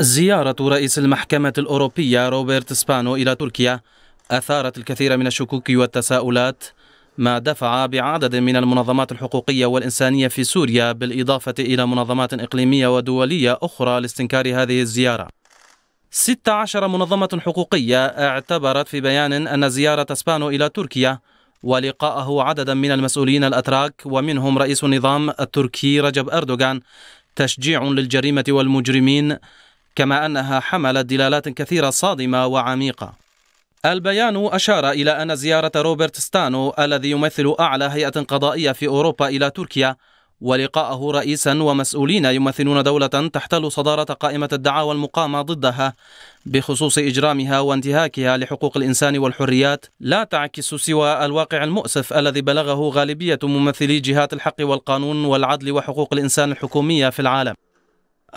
زيارة رئيس المحكمة الأوروبية روبرت سبانو إلى تركيا أثارت الكثير من الشكوك والتساؤلات ما دفع بعدد من المنظمات الحقوقية والإنسانية في سوريا بالإضافة إلى منظمات إقليمية ودولية أخرى لاستنكار هذه الزيارة 16 منظمة حقوقية اعتبرت في بيان أن زيارة سبانو إلى تركيا ولقاءه عددا من المسؤولين الأتراك ومنهم رئيس النظام التركي رجب أردوغان تشجيع للجريمة والمجرمين كما أنها حملت دلالات كثيرة صادمة وعميقة البيان أشار إلى أن زيارة روبرت ستانو الذي يمثل أعلى هيئة قضائية في أوروبا إلى تركيا ولقاءه رئيسا ومسؤولين يمثلون دولة تحتل صدارة قائمة الدعاوى المقامة ضدها بخصوص إجرامها وانتهاكها لحقوق الإنسان والحريات لا تعكس سوى الواقع المؤسف الذي بلغه غالبية ممثلي جهات الحق والقانون والعدل وحقوق الإنسان الحكومية في العالم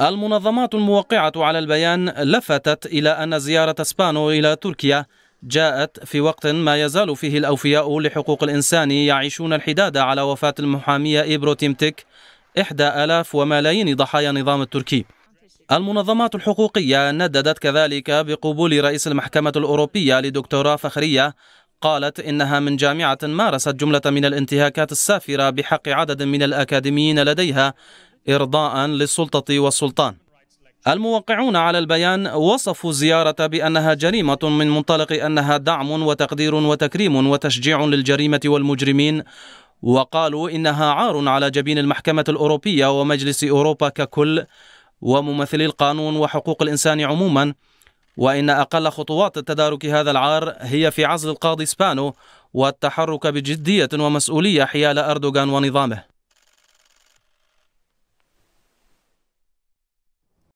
المنظمات الموقعة على البيان لفتت إلى أن زيارة سبانو إلى تركيا جاءت في وقت ما يزال فيه الأوفياء لحقوق الإنسان يعيشون الحداد على وفاة المحامية إبرو تيمتك إحدى آلاف وملايين ضحايا النظام التركي المنظمات الحقوقية نددت كذلك بقبول رئيس المحكمة الأوروبية لدكتوراه فخرية قالت إنها من جامعة مارست جملة من الانتهاكات السافرة بحق عدد من الأكاديميين لديها إرضاء للسلطة والسلطان الموقعون على البيان وصفوا الزيارة بأنها جريمة من منطلق أنها دعم وتقدير وتكريم وتشجيع للجريمة والمجرمين وقالوا إنها عار على جبين المحكمة الأوروبية ومجلس أوروبا ككل وممثلي القانون وحقوق الإنسان عموما وإن أقل خطوات تدارك هذا العار هي في عزل القاضي سبانو والتحرك بجدية ومسؤولية حيال أردوغان ونظامه